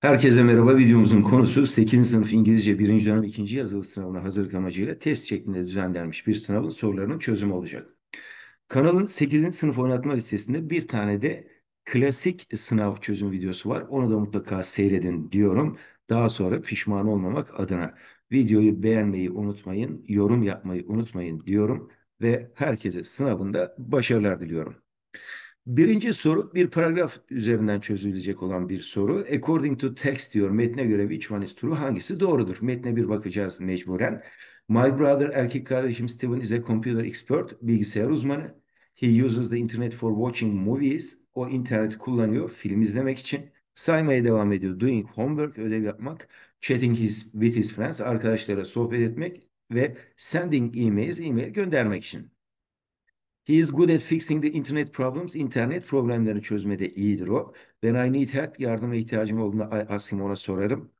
Herkese merhaba. Videomuzun konusu 8. sınıf İngilizce 1. dönem 2. yazılı sınavına hazırlık amacıyla test şeklinde düzenlenmiş bir sınavın sorularının çözümü olacak. Kanalın 8. sınıf oynatma listesinde bir tane de klasik sınav çözüm videosu var. Onu da mutlaka seyredin diyorum. Daha sonra pişman olmamak adına videoyu beğenmeyi unutmayın, yorum yapmayı unutmayın diyorum ve herkese sınavında başarılar diliyorum. Birinci soru bir paragraf üzerinden çözülecek olan bir soru. According to text diyor metne göre which one is true hangisi doğrudur? Metne bir bakacağız mecburen. My brother erkek kardeşim Steven is a computer expert bilgisayar uzmanı. He uses the internet for watching movies. O interneti kullanıyor film izlemek için. Saymaya devam ediyor. Doing homework ödev yapmak. Chatting his, with his friends arkadaşlara sohbet etmek ve sending emails e-mail göndermek için. He is good at fixing the internet problems. İnternet problemlerini çözmede iyidir o. When I need help, yardıma ihtiyacım olduğunda I ask him, ona sorarım.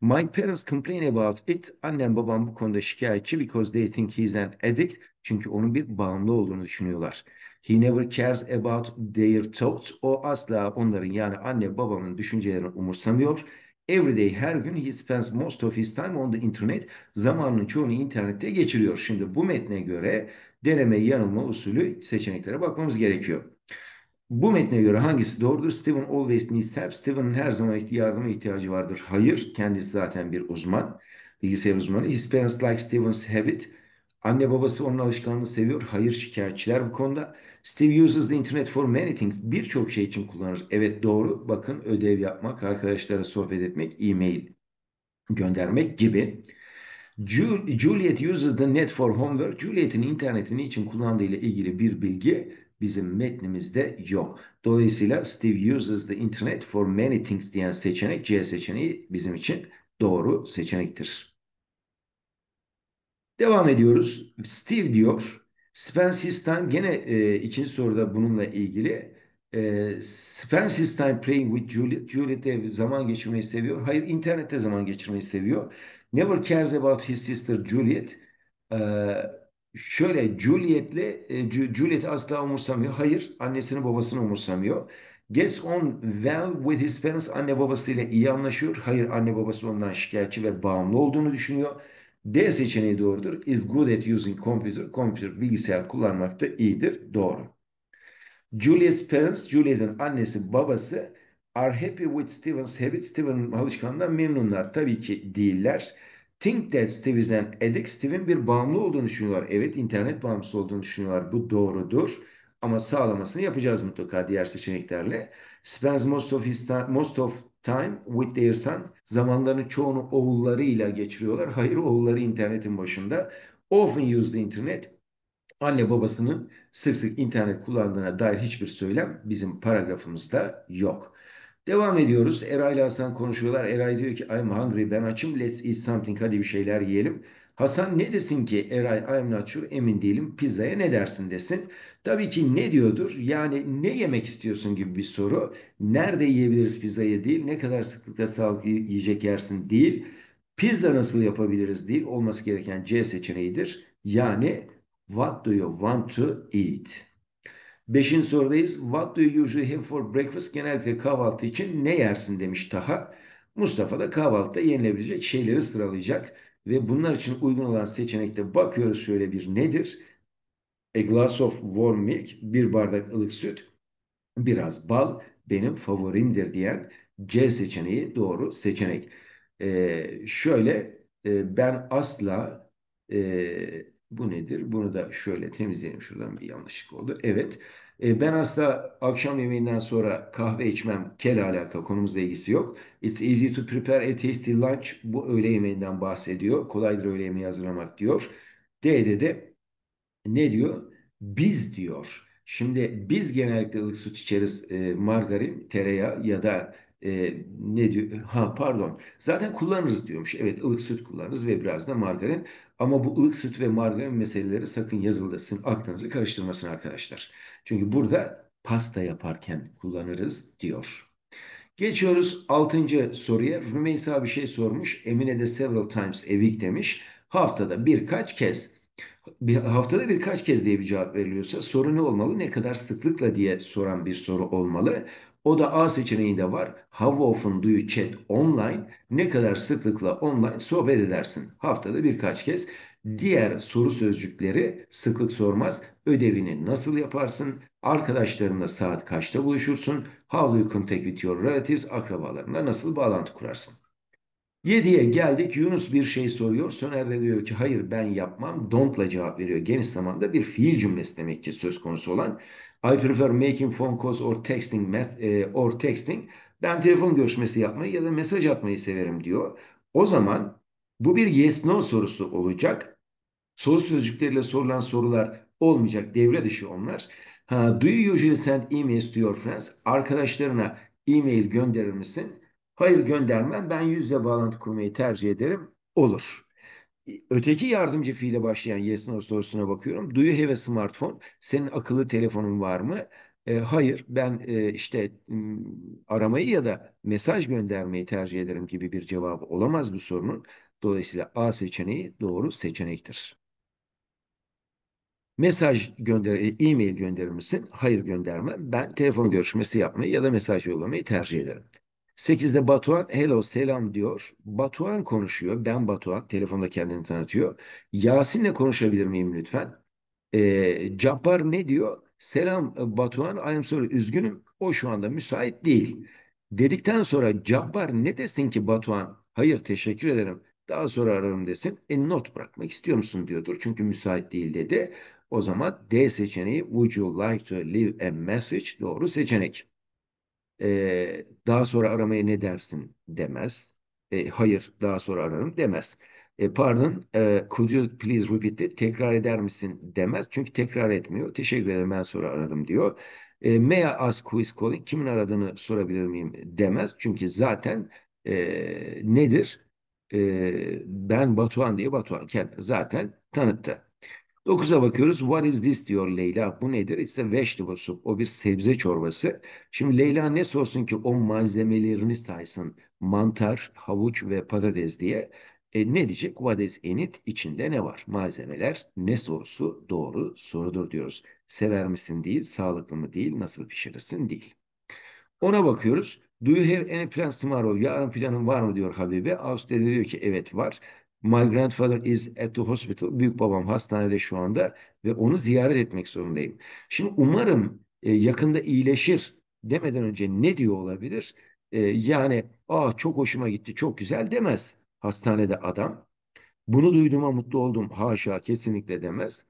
My parents complain about it. Annem babam bu konuda şikayetçi because they think he's an addict. Çünkü onun bir bağımlı olduğunu düşünüyorlar. He never cares about their thoughts. O asla onların yani anne babamın düşüncelerini umursamıyor Every day her gün he spends most of his time on the internet. Zamanının çoğunu internette geçiriyor. Şimdi bu metne göre deneme yanılma usulü seçeneklere bakmamız gerekiyor. Bu metne göre hangisi doğrudur? Steven always needs help. Steven'ın her zaman yardıma ihtiyacı vardır. Hayır, kendisi zaten bir uzman. Bilgisayar uzmanı. His parents like Steven's habit. Anne babası onun alışkanlığını seviyor. Hayır şikayetçiler bu konuda. Steve uses the internet for many things. Birçok şey için kullanır. Evet doğru. Bakın ödev yapmak, arkadaşlara sohbet etmek, e-mail göndermek gibi. Juliet uses the net for homework. Juliet'in internetini için kullandığı ile ilgili bir bilgi bizim metnimizde yok. Dolayısıyla Steve uses the internet for many things diyen seçenek C seçeneği bizim için doğru seçenektir. Devam ediyoruz. Steve diyor. Spensistan gene e, ikinci soruda bununla ilgili. E, Spensistan playing with Juliet. Juliet'e zaman geçirmeyi seviyor. Hayır internette zaman geçirmeyi seviyor. Never cares about his sister Juliet. E, şöyle Juliet'le e, Juliet'i asla umursamıyor. Hayır annesini babasını umursamıyor. Gets on well with his parents. Anne babasıyla iyi anlaşıyor. Hayır anne babası ondan şikayetçi ve bağımlı olduğunu düşünüyor D seçeneği doğrudur. Is good at using computer. Computer bilgisayar kullanmakta iyidir. Doğru. Julius' parents, Juliet'in annesi, babası are happy with Steven's habit. Steven'ın alışkanlığından memnunlar. Tabii ki değiller. Think that Steve is an addict. Steve'in bir bağımlı olduğunu düşünüyorlar. Evet internet bağımlısı olduğunu düşünüyorlar. Bu doğrudur. Ama sağlamasını yapacağız mutlaka diğer seçeneklerle. Spends most of, his time, most of time with their son. zamanlarını çoğunu oğullarıyla geçiriyorlar. Hayır oğulları internetin başında. Often use the internet. Anne babasının sık sık internet kullandığına dair hiçbir söylem bizim paragrafımızda yok. Devam ediyoruz. Eray ile Hasan konuşuyorlar. Eray diyor ki I'm hungry ben açım. Let's eat something. Hadi bir şeyler yiyelim. Hasan ne desin ki Eray I'm not sure emin değilim pizzaya ne dersin desin. Tabii ki ne diyordur yani ne yemek istiyorsun gibi bir soru. Nerede yiyebiliriz pizzayı değil ne kadar sıklıkla sağlıklı yiyecek yersin değil. Pizza nasıl yapabiliriz değil olması gereken C seçeneğidir. Yani what do you want to eat? Beşinci sorudayız. What do you usually have for breakfast? Genellikle kahvaltı için ne yersin demiş Taha. Mustafa da kahvaltıda yenilebilecek şeyleri sıralayacak ve bunlar için uygun olan seçenekte bakıyoruz şöyle bir nedir? A glass of warm milk, bir bardak ılık süt, biraz bal benim favorimdir diyen C seçeneği doğru seçenek. Ee, şöyle e, ben asla e, bu nedir? Bunu da şöyle temizleyelim şuradan bir yanlışlık oldu. Evet. Evet e, ben asla akşam yemeğinden sonra kahve içmem. Kel alaka konumuzla ilgisi yok. It's easy to prepare a tasty lunch. Bu öğle yemeğinden bahsediyor. Kolaydır öğle yemeği hazırlamak diyor. D'de de ne diyor? Biz diyor. Şimdi biz genellikle ılık süt içeriz e, margarin, tereyağı ya da e, ne diyor? Ha pardon. Zaten kullanırız diyormuş. Evet ılık süt kullanırız ve biraz da margarin. Ama bu ılık süt ve margarin meseleleri sakın yazılda aklınızı karıştırmasın arkadaşlar. Çünkü burada pasta yaparken kullanırız diyor. Geçiyoruz altıncı soruya. Rümeysa bir şey sormuş. Emine de several times a week demiş. Haftada birkaç kez. Bir, haftada birkaç kez diye bir cevap veriliyorsa soru ne olmalı? Ne kadar sıklıkla diye soran bir soru olmalı. O da A seçeneğinde var. How often do you chat online? Ne kadar sıklıkla online sohbet edersin? Haftada birkaç kez. Diğer soru sözcükleri sıklık sormaz. Ödevini nasıl yaparsın? Arkadaşlarınla saat kaçta buluşursun? How do you contact with your relatives? Akrabalarına nasıl bağlantı kurarsın? 7'ye geldik. Yunus bir şey soruyor. Söner de diyor ki hayır ben yapmam. Don't'la cevap veriyor. Geniş zamanda bir fiil cümlesi demek ki söz konusu olan. I prefer making phone calls or texting e, or texting. Ben telefon görüşmesi yapmayı ya da mesaj atmayı severim diyor. O zaman bu bir yes no sorusu olacak. Soru sözcükleriyle sorulan sorular olmayacak. Devre dışı onlar. Ha, do you usually send emails to your friends? Arkadaşlarına e-mail gönderir misin? Hayır göndermem ben yüzle bağlantı kurmayı tercih ederim olur. Öteki yardımcı fiile başlayan yes no sorusuna bakıyorum. Do you have a smartphone? Senin akıllı telefonun var mı? E, hayır ben e, işte aramayı ya da mesaj göndermeyi tercih ederim gibi bir cevabı olamaz bu sorunun. Dolayısıyla A seçeneği doğru seçenektir. Mesaj gönder, e, e-mail gönderir misin? Hayır göndermem. Ben telefon görüşmesi yapmayı ya da mesaj yollamayı tercih ederim. 8'de Batuhan hello selam diyor. Batuhan konuşuyor. Ben Batuhan. Telefonda kendini tanıtıyor. Yasin'le konuşabilir miyim lütfen? Ee, Cabbar ne diyor? Selam e, Batuhan. I am sorry. Üzgünüm. O şu anda müsait değil. Dedikten sonra Cappar ne desin ki Batuhan? Hayır teşekkür ederim. Daha sonra ararım desin. E not bırakmak istiyor musun diyordur. Çünkü müsait değil dedi. O zaman D seçeneği Would you like to leave a message? Doğru seçenek e, daha sonra aramaya ne dersin demez. E, hayır daha sonra ararım demez. E, pardon, e, could you please repeat it? Tekrar eder misin demez. Çünkü tekrar etmiyor. Teşekkür ederim ben sonra ararım diyor. E, may I ask who is calling? Kimin aradığını sorabilir miyim demez. Çünkü zaten e, nedir? E, ben Batuhan diye Batuhan zaten tanıttı. 9'a bakıyoruz. What is this diyor Leyla. Bu nedir? İşte a vegetable soup. O bir sebze çorbası. Şimdi Leyla ne sorsun ki o malzemelerini saysın. Mantar, havuç ve patates diye. E, ne diyecek? What is in it? İçinde ne var? Malzemeler ne sorusu doğru sorudur diyoruz. Sever misin değil, sağlıklı mı değil, nasıl pişirirsin değil. Ona bakıyoruz. Do you have any plans tomorrow? Yarın planın var mı diyor Habibe. Ağustos diyor ki evet var. My grandfather is at the hospital. Büyük babam hastanede şu anda ve onu ziyaret etmek zorundayım. Şimdi umarım e, yakında iyileşir demeden önce ne diyor olabilir? E, yani ah çok hoşuma gitti, çok güzel demez hastanede adam. Bunu duyduğuma mutlu oldum. Haşa kesinlikle demez.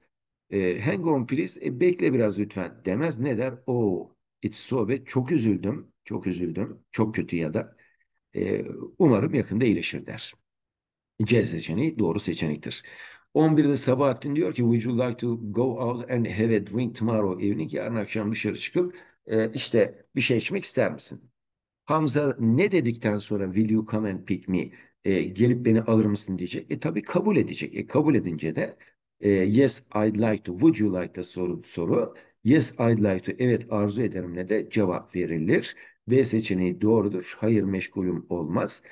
E, hang on please. E, bekle biraz lütfen demez. Ne der? Oh it's so bad. Çok üzüldüm. Çok üzüldüm. Çok kötü ya da. E, umarım yakında iyileşir der. C seçeneği doğru seçenektir. 11'de Sabahattin diyor ki Would you like to go out and have a drink tomorrow evening? Yarın akşam dışarı çıkıp e, işte bir şey içmek ister misin? Hamza ne dedikten sonra will you come and pick me? E, gelip beni alır mısın diyecek. E tabii kabul edecek. E kabul edince de e, yes I'd like to. Would you like to soru soru. Yes I'd like to. Evet arzu ederimle de cevap verilir. B seçeneği doğrudur. Hayır meşgulüm olmaz.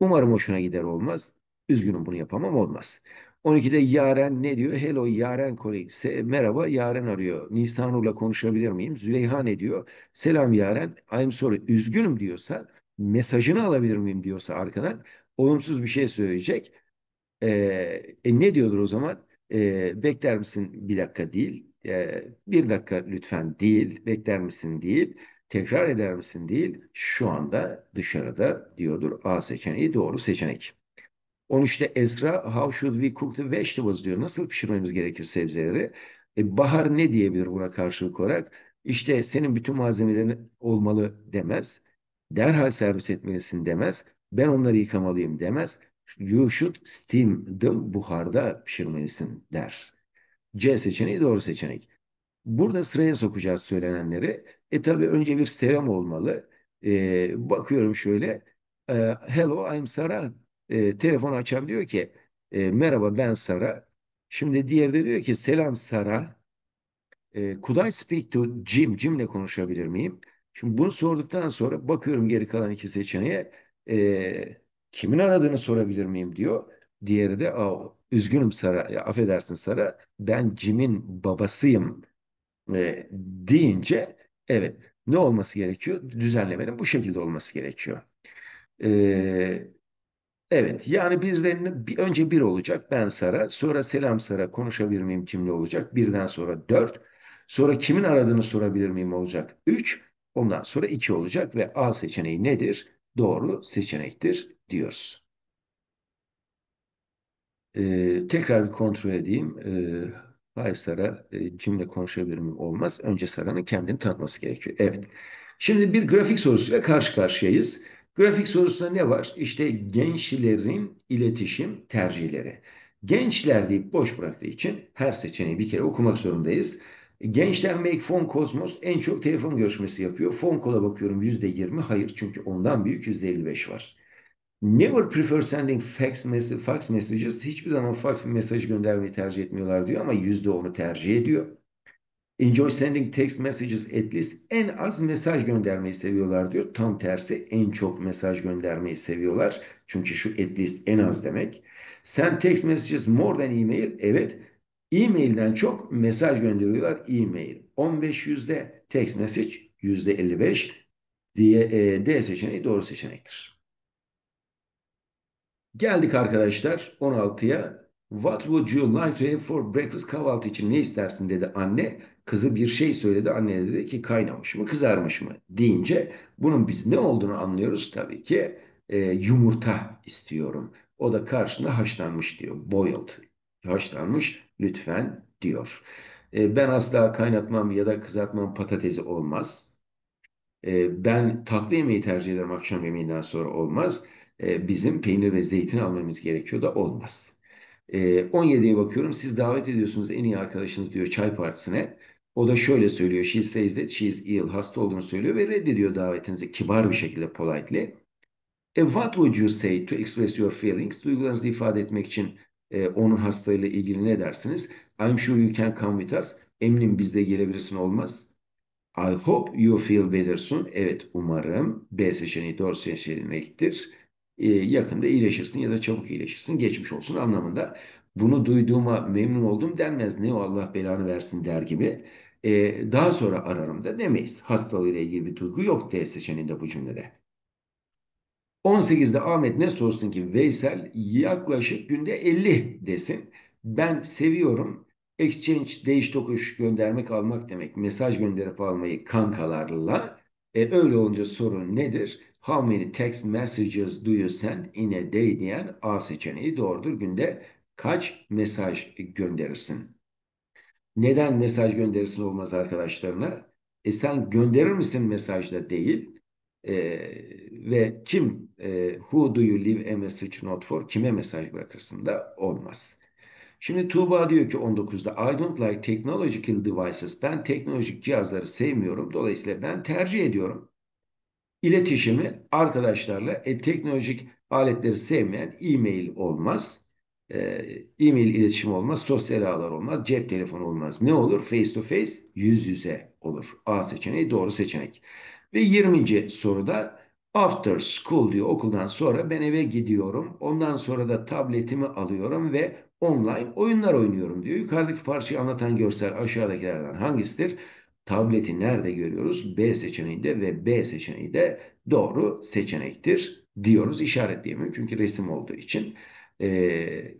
Umarım hoşuna gider olmaz. Üzgünüm bunu yapamam olmaz. 12'de Yaren ne diyor? Hello Yaren koreyse Merhaba Yaren arıyor. Nisanur'la konuşabilir miyim? Züleyha ne diyor? Selam Yaren. I'm sorry. Üzgünüm diyorsa mesajını alabilir miyim diyorsa arkadan olumsuz bir şey söyleyecek. Ee, e, ne diyordur o zaman? Ee, bekler misin bir dakika değil. Ee, bir dakika lütfen değil. Bekler misin değil. Tekrar eder misin değil. Şu anda dışarıda diyordur. A seçeneği doğru seçenek. 13'te Esra how should we cook the vegetables diyor. Nasıl pişirmemiz gerekir sebzeleri? E, bahar ne diyebilir buna karşılık olarak? İşte senin bütün malzemelerin olmalı demez. Derhal servis etmelisin demez. Ben onları yıkamalıyım demez. You should steam them buharda pişirmelisin der. C seçeneği doğru seçenek. Burada sıraya sokacağız söylenenleri. E tabi önce bir selam olmalı. E, bakıyorum şöyle. E, Hello I'm Sarah e, telefon açan diyor ki e, merhaba ben Sara. Şimdi diğeri de diyor ki selam Sara. E, could I speak to Jim? Jim'le konuşabilir miyim? Şimdi bunu sorduktan sonra bakıyorum geri kalan iki seçeneğe e, kimin aradığını sorabilir miyim diyor. Diğeri de üzgünüm Sara, ya, affedersin Sara ben Jim'in babasıyım e, deyince evet ne olması gerekiyor? Düzenlemenin bu şekilde olması gerekiyor. E, Evet yani birden bir, önce bir olacak ben Sara sonra selam Sara konuşabilir miyim kimle olacak birden sonra dört sonra kimin aradığını sorabilir miyim olacak üç ondan sonra iki olacak ve A seçeneği nedir? Doğru seçenektir diyoruz. Ee, tekrar bir kontrol edeyim. Ee, hayır Sara e, kimle konuşabilir miyim olmaz. Önce Sara'nın kendini tanıtması gerekiyor. Evet. Şimdi bir grafik sorusuyla karşı karşıyayız. Grafik sorusunda ne var? İşte gençlerin iletişim tercihleri. Gençler deyip boş bıraktığı için her seçeneği bir kere okumak zorundayız. Gençler Make Phone Cosmos en çok telefon görüşmesi yapıyor. Phone Call'a bakıyorum %20. Hayır çünkü ondan büyük %55 var. Never prefer sending fax, message, fax messages. Hiçbir zaman fax mesaj göndermeyi tercih etmiyorlar diyor ama %10'u tercih ediyor. Enjoy sending text messages at least. En az mesaj göndermeyi seviyorlar diyor. Tam tersi en çok mesaj göndermeyi seviyorlar. Çünkü şu at least en az demek. Send text messages more than email. Evet. E-mail'den çok mesaj gönderiyorlar e-mail. 15 yüzde text message yüzde 55 diye e, D seçeneği doğru seçenektir. Geldik arkadaşlar 16'ya. What would you like to have for breakfast kahvaltı için ne istersin dedi anne. Kızı bir şey söyledi. Anne dedi ki kaynamış mı kızarmış mı deyince bunun biz ne olduğunu anlıyoruz tabii ki. E, yumurta istiyorum. O da karşında haşlanmış diyor. Boiled. Haşlanmış lütfen diyor. E, ben asla kaynatmam ya da kızartmam patatesi olmaz. E, ben tatlı yemeği tercih ederim akşam yemeğinden sonra olmaz. E, bizim peynir ve zeytin almamız gerekiyor da olmaz. E, 17'ye bakıyorum siz davet ediyorsunuz en iyi arkadaşınız diyor çay partisine. O da şöyle söylüyor. She says that she is ill. Hasta olduğunu söylüyor ve reddediyor davetinizi kibar bir şekilde politely. E what would you say to express your feelings? Duygularınızı ifade etmek için e, onun hastayla ilgili ne dersiniz? I'm sure you can come with us. Eminim bizde gelebilirsin olmaz. I hope you feel better soon. Evet umarım. B seçeneği doğru seçenektir. E, yakında iyileşirsin ya da çabuk iyileşirsin. Geçmiş olsun anlamında. Bunu duyduğuma memnun oldum denmez. Ne o Allah belanı versin der gibi e, daha sonra ararım da demeyiz. Hastalığıyla ilgili bir duygu yok D seçeneğinde bu cümlede. 18'de Ahmet ne sorsun ki Veysel yaklaşık günde 50 desin. Ben seviyorum exchange, değiş tokuş göndermek almak demek. Mesaj gönderip almayı kankalarla. E, öyle olunca sorun nedir? How many text messages do you send in a day diyen A seçeneği doğrudur. Günde kaç mesaj gönderirsin? Neden mesaj gönderirsin olmaz arkadaşlarına? E sen gönderir misin mesajla değil. E, ve kim e, who do you leave a message not for? Kime mesaj bırakırsın da olmaz. Şimdi Tuğba diyor ki 19'da I don't like technological devices. Ben teknolojik cihazları sevmiyorum. Dolayısıyla ben tercih ediyorum. İletişimi arkadaşlarla e, teknolojik aletleri sevmeyen e-mail olmaz. Ee, e-mail iletişimi olmaz, sosyal ağlar olmaz, cep telefonu olmaz. Ne olur? Face to face, yüz yüze olur. A seçeneği doğru seçenek. Ve 20. soruda after school diyor okuldan sonra ben eve gidiyorum. Ondan sonra da tabletimi alıyorum ve online oyunlar oynuyorum diyor. Yukarıdaki parçayı anlatan görsel aşağıdakilerden hangisidir? Tableti nerede görüyoruz? B seçeneğinde ve B seçeneği de doğru seçenektir diyoruz. İşaretleyemiyorum çünkü resim olduğu için. E,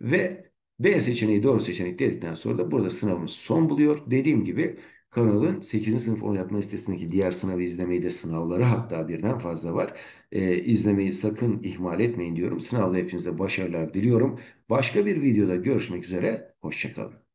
ve B seçeneği doğru seçenek dedikten sonra da burada sınavımız son buluyor. Dediğim gibi kanalın 8. sınıf oynatma listesindeki diğer sınavı izlemeyi de sınavları hatta birden fazla var. E, izlemeyi sakın ihmal etmeyin diyorum. Sınavda hepinize başarılar diliyorum. Başka bir videoda görüşmek üzere. Hoşçakalın.